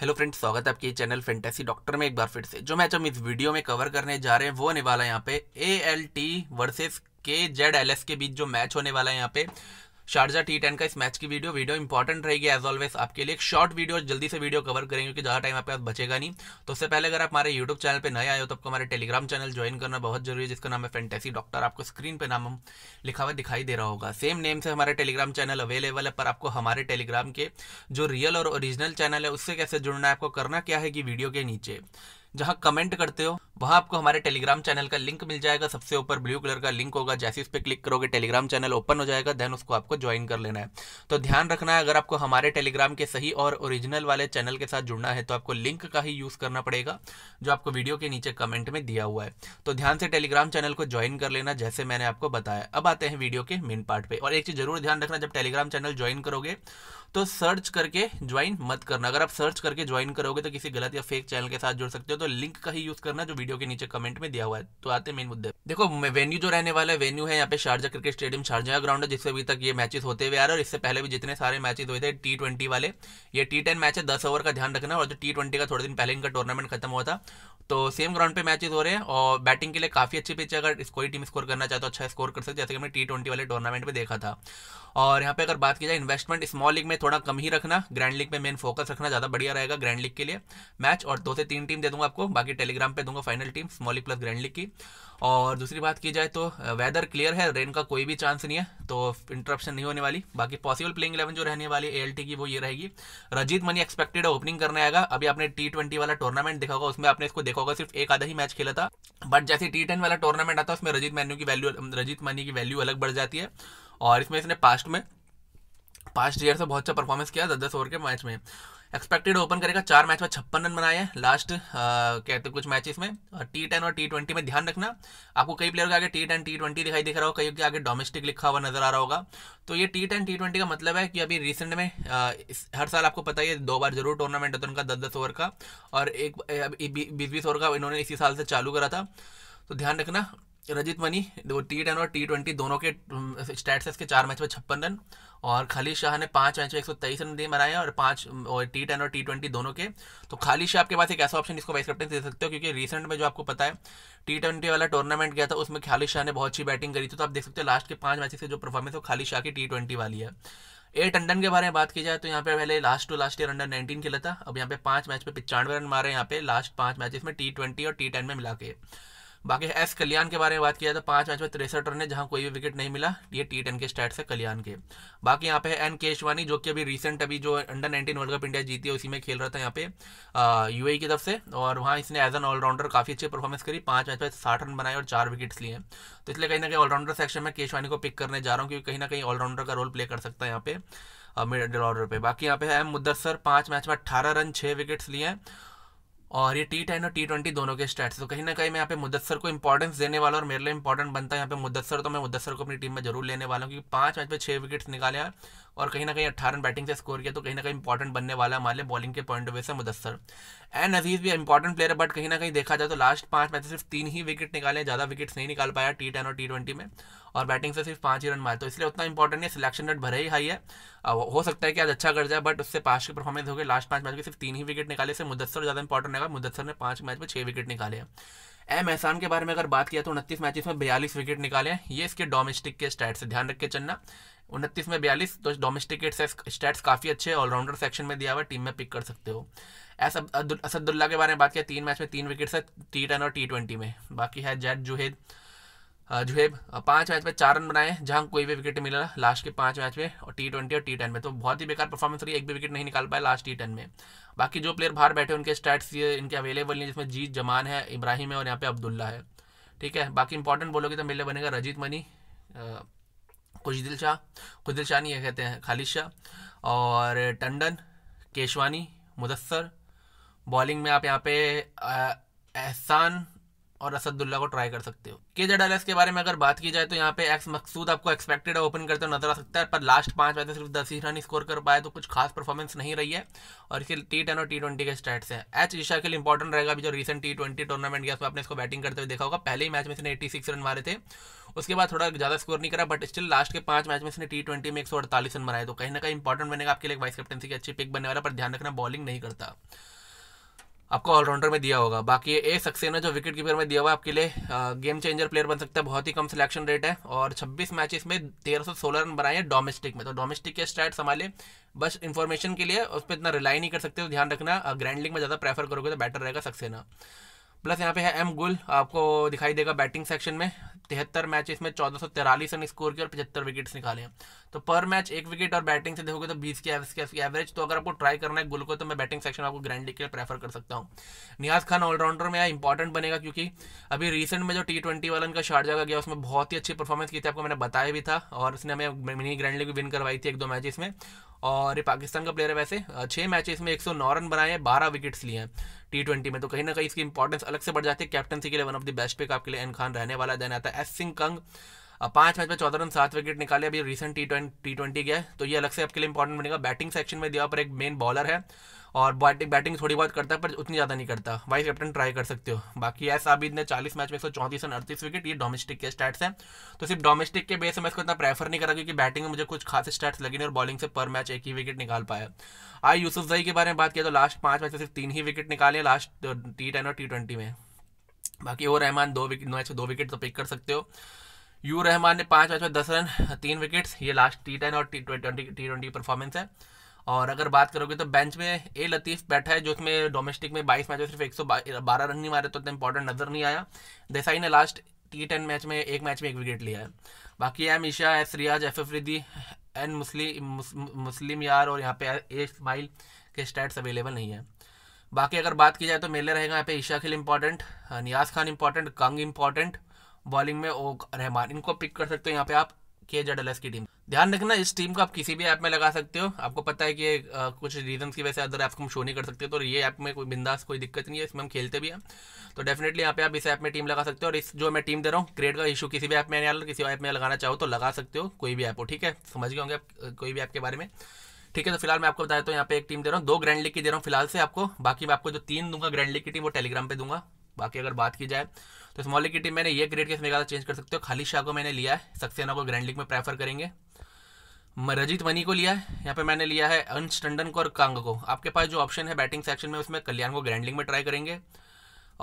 hello friend स्वागत है आपके चैनल फेंटेसी डॉक्टर में एक बार फिर से जो मैच हम इस वीडियो में कवर करने जा रहे हैं वो होने वाला है यहाँ पे A L T versus K Z L S के बीच जो मैच होने वाला है यहाँ पे शारजा टी टेन का इस मैच की वीडियो वीडियो इंपॉर्टेंट रहेगी एज ऑलवेज आपके लिए एक शॉर्ट वीडियो जल्दी से वीडियो कवर करेंगे क्योंकि ज़्यादा टाइम आपके पास बचेगा नहीं तो उससे पहले अगर आप हमारे यूट्यूब चैनल पर नए आए हो तो आपको हमारे टेलीग्राम चैनल ज्वाइन करना बहुत जरूरी है जिसका नाम है फेंटेसी डॉक्टर आपको स्क्रीन पर नाम लिखा हुआ दिखाई दे रहा होगा सेम नेम से हमारे टेलीग्राम चैनल अवेलेबल है पर आपको हमारे टेलीग्राम के जो रियल और ओरिजिनल चैनल है उससे कैसे जुड़ना है आपको करना क्या है कि वीडियो के नीचे जहाँ कमेंट करते हो वहां आपको हमारे टेलीग्राम चैनल का लिंक मिल जाएगा सबसे ऊपर ब्लू कलर का लिंक होगा जैसे उस पर क्लिक करोगे टेलीग्राम चैनल ओपन हो जाएगा देन उसको आपको ज्वाइन कर लेना है तो ध्यान रखना है अगर आपको हमारे टेलीग्राम के सही और ओरिजिनल वाले चैनल के साथ जुड़ना है तो आपको लिंक का ही यूज़ करना पड़ेगा जो आपको वीडियो के नीचे कमेंट में दिया हुआ है तो ध्यान से टेलीग्राम चैनल को ज्वाइन कर लेना जैसे मैंने आपको बताया अब आते हैं वीडियो के मेन पार्ट पर और एक चीज़ जरूर ध्यान रखना जब टेलीग्राम चैनल ज्वाइन करोगे तो सर्च करके ज्वाइन मत करना अगर आप सर्च करके ज्वाइन करोगे तो किसी गलत या फेक चैनल के साथ जुड़ सकते हो तो लिंक का ही यूज़ करना जो वीडियो के नीचे कमेंट में दिया हुआ है तो आते मेन मुद्दे देखो वेन्यू जो रहने वाला है वेन्यू है यहाँ पे Sharjah cricket stadium Sharjah ground है जिससे अभी तक ये मैचेस होते हुए आ रहे और इससे पहले भी जितने सारे मैचेस हुए थे टी ट्वेंटी वाले ये टी टेन मैच है दस ओवर का ध्यान रखना और जो टी ट्वेंटी का थोड़े दिन पहले इनका टूर्नामेंट खत्म हुआ था तो सेम ग्राउंड पे मैचेस हो रहे हैं और बैटिंग के लिए काफी अच्छी पिच है अगर कोई टीम स्कोर करना चाहे तो अच्छा स्कोर कर सकते जैसे कि हमने टी ट्वेंटी वाले टूर्नामेंट में देखा था और यहाँ पे अगर बात की जाए इन्वेस्टमेंट स्मॉल लीग में थोड़ा कम ही रखना ग्रैंड लीग में मेन फोकस रखना ज़्यादा बढ़िया रहेगा ग्रैंड लीग के लिए मैच और दो से तीन टीम दे दूंगा आपको बाकी टेलीग्राम पे दूंगा final team small league plus grand league की और दूसरी बात की जाए तो वेदर uh, क्लियर है रेन का कोई भी चांस नहीं है तो इंटरप्शन नहीं होने वाली बाकी पॉसिबल प्लेइंग इलेवन जो रहने वाली ए की वो ये रहेगी रजीत मनी एक्सपेक्टेड है ओपनिंग करने आएगा अभी आपने टी वाला टूर्नामेंट देखा होगा उसमें आपने इसको देखा होगा सिर्फ एक आधा ही मैच खेला था बट जैसे टी वाला टूर्नामेंट आता है उसमें रजित मैन्यू की वैल्यू रजित मनी की वैल्यू अलग बढ़ जाती है और इसमें इसने पास्ट में पास्ट ईयर से बहुत अच्छा परफॉर्मेंस किया दस दस ओवर के मैच में एक्सपेक्टेड ओपन करेगा चार मैच में छप्पन रन बनाए हैं लास्ट कहते कुछ मैचेस में टी टेन और टी ट्वेंटी में ध्यान रखना आपको कई प्लेयर के आगे टी टेन टी ट्वेंटी दिखाई दिख रहा होगा कई के आगे डोमेस्टिक लिखा हुआ नजर आ रहा होगा तो ये टी टेन टी ट्वेंटी का मतलब है कि अभी रिसेंट में आ, इस, हर साल आपको पता ही है दो बार जरूर टूर्नामेंट होता है उनका दस दस ओवर का और एक बीस बीस ओवर का इन्होंने इसी साल से चालू करा था तो ध्यान रखना रजित मनी वो टी टेन और टी ट्वेंटी दोनों के स्टैट्स के चार मैच में छप्पन रन और खाली शाह ने पांच मैच में एक सौ तेईस रन बनाए और पांच और टी टेन और टी ट्वेंटी दोनों के तो खाली शाह आपके पास एक ऐसा ऑप्शन जिसको वाइस कैप्टन दे सकते हो क्योंकि रिसेंट में जो आपको पता है टी ट्वेंटी वाला टूर्नामेंट गया था उसमें खाली शाह ने बहुत अच्छी बैटिंग करी थी तो आप देख सकते हो लास्ट के पांच मैच से जो परफॉर्मेंस है खाली शाह की टी ट्वेंटी वाली है एट अंडन के बारे में बात की जाए तो यहाँ पे पहले last to last year under nineteen खेला था अब यहाँ पे पांच मैच पे पिचानवे रन मारे यहाँ पे लास्ट पांच मैचेस में टी ट्वेंटी और टी टेन में मिला के बाकी एस कल्याण के बारे में बात किया जाए तो पांच मैच में तिरसठ रन है जहां कोई भी विकेट नहीं मिला ये टी टेन के स्टैट से कल्याण के बाकी यहाँ पे एन केशवानी जो कि अभी रिसेंट अभी जो under nineteen world cup India जीती है उसी में खेल रहा था यहाँ पे यू e की तरफ से और वहाँ इसने एज एन ऑलराउंडर काफी अच्छी परफॉर्मेंस करी पांच मैच में साठ रन बनाए और चार विकेट्स लिए तो इसलिए कहीं ना कहीं ऑलराउंडर सेक्शन में केशवानी को पिक करने जा रहा हूँ क्योंकि कहीं ना कहीं ऑलराउंडर का रोल प्ले कर सकता है यहाँ पे मिडल ऑर्डर पे बाकी यहाँ पे है मुद्दसर पांच मैच में अट्ठारह रन छह विकेट्स लिए हैं और ये टी टेन और टी ट्वेंटी दोनों के स्टैट्स तो कहीं ना कहीं मैं यहाँ पे मुदस्सर को इंपॉर्टेंस देने वाला और मेरे लिए इंपॉर्टेंट बनता है यहाँ पे मुदस्सर तो मैं मुदस्सर को अपनी टीम में जरूर लेने वाला हूँ क्योंकि पाँच मैच पे छः विकेट्स निकाले हैं और कहीं ना कहीं अट्ठारह बैटिंग से स्कोर किया तो कहीं ना कहीं इंपॉर्टेंट बनने वाला है हमारे लिए बॉलिंग के पॉइंट ऑफ व्यू से मुदस्सर एन अजीज भी इंपॉर्टेंट प्लेयर है बट कहीं ना कहीं देखा जाए तो लास्ट पाँच मैच सिर्फ तीन ही विकेट निकाले ज़्यादा विकेट्स नहीं निकाल पाया टी टेन और टी ट्वेंटी में और बैटिंग से सिर्फ पाँच ही रन मारे तो इसलिए उतना इंपॉर्टेंट नहीं सिलेक्शन रेट भरे ही हाई है हो सकता है कि आज अच्छा कर जाए बट उससे पास की परफॉर्मेंस हो गई लास्ट पाँच मैच में सिर्फ तीन ही विकेट निकाले से मुदस्सर ज़्यादा इंपॉर्टेंट रहेगा मुदस्सर ने पाँच मैच में छः विकेट निकाले हैं एम एहसान के बारे में अगर बात किया तो उनतीस मैचेस में बयालीस विकेट निकाले हैं ये इसके डोमेस्टिक के स्टैट्स ध्यान रख के चलना उनतीस में बयालीस तो डोमेस्टिक के स्टैट्स काफ़ी अच्छे ऑलराउंडर सेक्शन में दिया हुआ टीम में पिक कर सकते हो ऐसा असदुल्ला के बारे में बात किया तीन मैच में तीन विकेट्स है टी टेन और टी ट्वेंटी में बाकी है जैट जुहेद है पांच मैच में चार रन बनाए जहां कोई भी विकेट मिला लास्ट के पांच मैच में और टी ट्वेंटी और टी टेन में तो बहुत ही बेकार परफॉर्मेंस रही एक भी विकेट नहीं निकाल पाया लास्ट टी टेन में बाकी जो प्लेयर बाहर बैठे उनके स्टैट्स ये इनके अवेलेबल हैं जिसमें जीत जमान है इब्राहिम है और यहाँ पे अब्दुल्ला है ठीक है बाकी इंपॉर्टेंट बोलोगे तो मेले बनेगा रजीत मनी खुशदिल शाह खुशदिल शाह नहीं कहते हैं खालिद शाह और टंडन केशवानी मुदस्सर बॉलिंग में आप यहाँ पे एहसान और असदुल्ला को ट्राई कर सकते हो के जेड के बारे में अगर बात की जाए तो यहाँ पे एक्स मकसूद आपको एक्सपेक्टेड ओपन करते हुए नजर आ सकता है पर लास्ट पांच मैच में सिर्फ दस ही रन स्कोर कर पाए तो कुछ खास परफॉर्मेंस नहीं रही है और इसके टी टेन और टी ट्वेंटी के स्टैट्स है एच ईशा के लिए इंपॉर्टेंट रहेगा अभी जो रिसेंट टी ट्वेंटी टूर्नामेंट गया आपने इसको बैटिंग करते हुए देखा होगा पहले ही मैच में इसने एटी सिक्स रन मारे थे उसके बाद थोड़ा ज़्यादा स्कोर नहीं करा बट स्टिल लास्ट के पांच मैच में इसने टी ट्वेंटी में एक सौ अड़तालीस रन है तो कहीं ना कहीं इंपॉर्टेंट बनेगा आपके लिए वाइस कैप्टनसी की अच्छी पिक बनने वाला पर ध्यान रखना बॉलिंग नहीं करता आपको ऑलराउंडर में दिया होगा बाकी ए सक्सेना जो विकेट कीपर में दिया हुआ है आपके लिए गेम चेंजर प्लेयर बन सकता है बहुत ही कम सिलेक्शन रेट है और 26 मैचेस में 1316 रन बनाए हैं डोमेस्टिक में तो डोमेस्टिक के स्टैट संभाले बस इन्फॉर्मेशन के लिए उस पर इतना रिलाई नहीं कर सकते तो ध्यान रखना ग्रैंड लीग में ज़्यादा प्रेफर करोगे तो बेटर रहेगा सक्सेना प्लस यहाँ पे है एम गुल आपको दिखाई देगा बैटिंग सेक्शन में तिहत्तर मैचेस में चौदह सौ रन स्कोर किए और पचहत्तर विकेट्स निकाले हैं तो पर मैच एक विकेट और बैटिंग से देखोगे तो बीस की एवरेज की एवरेज तो अगर आपको ट्राई करना है गुल को तो मैं बैटिंग सेक्शन आपको ग्रैंड लीग के लिए प्रेफर कर सकता हूँ नियाज खान ऑलराउंडर में इंपॉर्टेंट बनेगा क्योंकि अभी रिसेंट में जो टी ट्वेंटी वालन का शार्ट जगह गया उसमें बहुत ही अच्छी परफॉर्मेंस की थी आपको मैंने बताया भी था और उसने हमें मिनी ग्रैंड लीग विन करवाई थी एक दो मैचेस में और ये पाकिस्तान का प्लेयर है वैसे छः मैचेस में सौ रन बनाए हैं बारह विकेट्स लिए हैं टी ट्वेंटी में तो कहीं ना कहीं इसकी इंपॉर्टेंस अलग से बढ़ जाती है कैप्टनसी के लिए one of the best pick आपके लिए एन खान रहने वाला देन आता है एस सिंह कंग अब पांच मैच में चौदह रन सात विकेट निकाले अभी रिसेंट टी ट्वेंटी टी गया तो ये अलग से आपके लिए इंपॉर्टेंट बनेगा बैटिंग सेक्शन में दिया पर एक मेन बॉलर है और बैटिंग थोड़ी बहुत करता है पर उतनी ज़्यादा नहीं करता वाइस कैप्टन ट्राई कर सकते हो बाकी एस आबिद ने 40 मैच में एक सौ चौंतीस रन अड़तीस विकेट ये डोमेस्टिक के स्टैट्स हैं तो सिर्फ डोमेस्टिक के बेस से मैं इसको इतना प्रेफर नहीं करा क्योंकि बैटिंग में मुझे कुछ खास स्टैट्स लगे नहीं और बॉलिंग से पर मैच एक ही विकेट निकाल पाया आई यूसुफ जई के बारे में बात किया तो लास्ट पाँच मैच में सिर्फ तीन ही विकेट निकाले लास्ट टी टेन और टी ट्वेंटी में बाकी ओ रहमान दो विकेट मैच दो विकेट तो पिक कर सकते हो यू रहमान ने पाँच मैच में दस रन तीन विकेट्स ये लास्ट टी टेन और T twenty T twenty performance है और अगर बात करोगे तो बेंच में ए लतीफ़ बैठा है जो उसमें डोमेस्टिक में बाईस मैच में सिर्फ एक सौ बारह रन नहीं मारे तो इंपॉर्टेंट नज़र नहीं आया देसाई ने लास्ट टी टेन मैच में एक मैच में एक विकेट लिया है बाकी एम ईशा एस रियाज एफ एफ रिदी एन मुस्लिम मुस्लिम यार और यहाँ पे ए स्माइल के स्टैट्स अवेलेबल नहीं है बाकी अगर बात की जाए तो मेले रहेगा यहाँ पे ईशा खिल इंपॉर्टेंट नियाज खान इंपॉर्टेंट कंग इंपॉर्टेंट बॉलिंग में ओ रहमान इनको पिक कर सकते हो यहाँ पे आप के जेड एल एस की टीम ध्यान रखना इस टीम को आप किसी भी ऐप में लगा सकते हो आपको पता है कि कुछ रीजन की वजह से अदर ऐप को हम शो नहीं कर सकते तो ये ऐप में कोई बिंदास कोई दिक्कत नहीं है इसमें हम खेलते भी हैं तो डेफिनेटली यहाँ पे आप इस ऐप में टीम लगा सकते हो और इस जो मैं टीम दे रहा हूँ क्रेड का इशू किसी भी ऐप में नहीं आ किसी ऐप में लगाना चाहो तो लगा सकते हो कोई भी ऐप हो ठीक है समझ गए होंगे आप कोई भी ऐप के बारे में ठीक है तो फिलहाल मैं आपको बताया तो यहाँ पे एक टीम दे रहा हूँ दो ग्रैंड लीग की दे रहा हूँ फिलहाल से आपको बाकी मैं आपको जो तीन दूंगा ग्रैंड लीग की टीम वो टेलीग्राम पे दूंगा बाकी अगर बात की जाए तो स्मॉल लीग की टीम मैंने ये ग्रेड केस में ज़्यादा चेंज कर सकते हो खाली शाह को मैंने लिया है सक्सेना को ग्रैंड लीग में प्रेफर करेंगे रजित मनी को लिया है यहाँ पे मैंने लिया है अंश टंडन को और कांग को आपके पास जो ऑप्शन है बैटिंग सेक्शन में उसमें कल्याण को ग्रैंड लीग में ट्राई करेंगे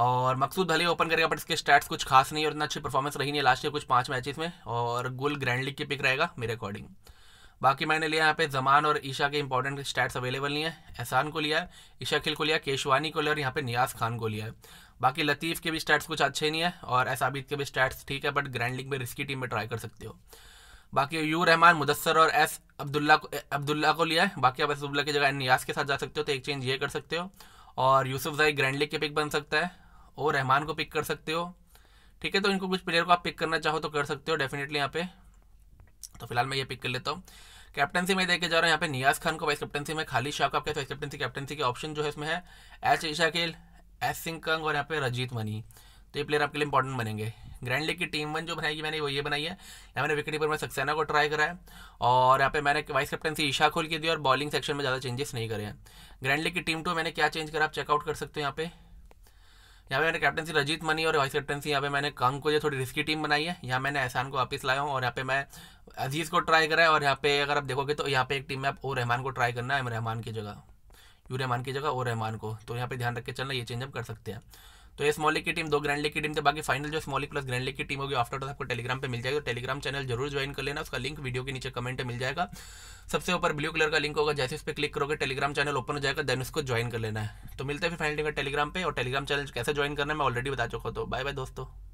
और मकसूद भले ओपन करेगा बट इसके स्टैट्स कुछ खास नहीं और इतना अच्छी परफॉर्मेंस रही नहीं लास्ट के कुछ पाँच मैचेस में और गुल ग्रैंड लीग के पिक रहेगा मेरे अकॉर्डिंग बाकी मैंने लिया यहाँ पे जमान और ईशा के इंपॉर्टेंट स्टैट्स अवेलेबल नहीं है एहसान को लिया है ईशा खिल को लिया केशवानी को लिया और यहाँ पे नियाज खान को लिया है बाकी लतीफ़ के भी स्टैट्स कुछ अच्छे नहीं है और एस आबिद के भी स्टैट्स ठीक है बट ग्रैंड लीग में रिस्की टीम में ट्राई कर सकते हो बाकी यू रहमान मुदस्सर और एस अब्दुल्ला को अब्दुल्ला को लिया है बाकी आप एस अब्दुल्ला की जगह नियाज के साथ जा सकते हो तो एक चेंज ये कर सकते हो और यूसुफ जाई ग्रैंड लीग के पिक बन सकता है ओ रहमान को पिक कर सकते हो ठीक है तो इनको कुछ प्लेयर को आप पिक करना चाहो तो कर सकते हो डेफिनेटली यहाँ पे तो फिलहाल मैं ये पिक कर लेता हूँ कैप्टनसी में देखे जा रहा हूँ यहाँ पे नियाज खान को वाइस कैप्टनसी में खाली शाह का आपके वाइस कैप्टनसी कैप्टनसी के ऑप्शन जो है इसमें है एच ईशा खेल एस सिंकंग और यहाँ पे रजीत मनी तो ये प्लेयर आपके लिए इंपॉर्टेंट बनेंगे ग्रैंड लीग की टीम वन जो बनाएगी मैंने वो ये बनाई है यहाँ मैंने विकेट कीपर में सक्सेना को ट्राई करा है और यहाँ पे मैंने वाइस कैप्टनसी ईशा खोल की दी और बॉलिंग सेक्शन में ज़्यादा चेंजेस नहीं करे हैं ग्रैंड लीग की टीम टू मैंने क्या चेंज करा आप चेकआउट कर सकते हो यहाँ पे यहाँ पे मैंने कैप्टनसी रजीत मनी और वाइस कैप्टनसी यहाँ पे मैंने कंग को जो थोड़ी रिस्की टीम बनाई है यहाँ मैंने एहसान को वापस लाया हूँ और यहाँ पे मैं अजीज़ को ट्राई करा है और यहाँ पे अगर आप देखोगे तो यहाँ पे एक टीम में आप ओ रहमान को ट्राई करना है रहमान की जगह यू रहमान की जगह ओ रहमान को तो यहाँ पे ध्यान रख के चलना ये चेंज चेंजअप कर सकते हैं तो ये स्मॉल की टीम दो ग्रैंड लीग की टीम थे बाकी फाइनल जो स्मॉल प्लस ग्रैंड लीग की टीम होगी आफ्टर तो आपको टेलीग्राम पे मिल जाएगी तो टेलीग्राम चैनल जरूर ज्वाइन कर लेना उसका लिंक वीडियो के नीचे कमेंट में मिल जाएगा सबसे ऊपर ब्लू कलर का लिंक होगा जैसे उस पर क्लिक करोगे टेलीग्राम चैनल ओपन हो जाएगा देन उसको ज्वाइन कर लेना है तो मिलते हैं फिर फाइनल टेलीग्राम पे और टेलीग्राम चैनल कैसे ज्वाइन करना है मैं ऑलरेडी बता चुका हूँ तो बाय बाय दोस्तों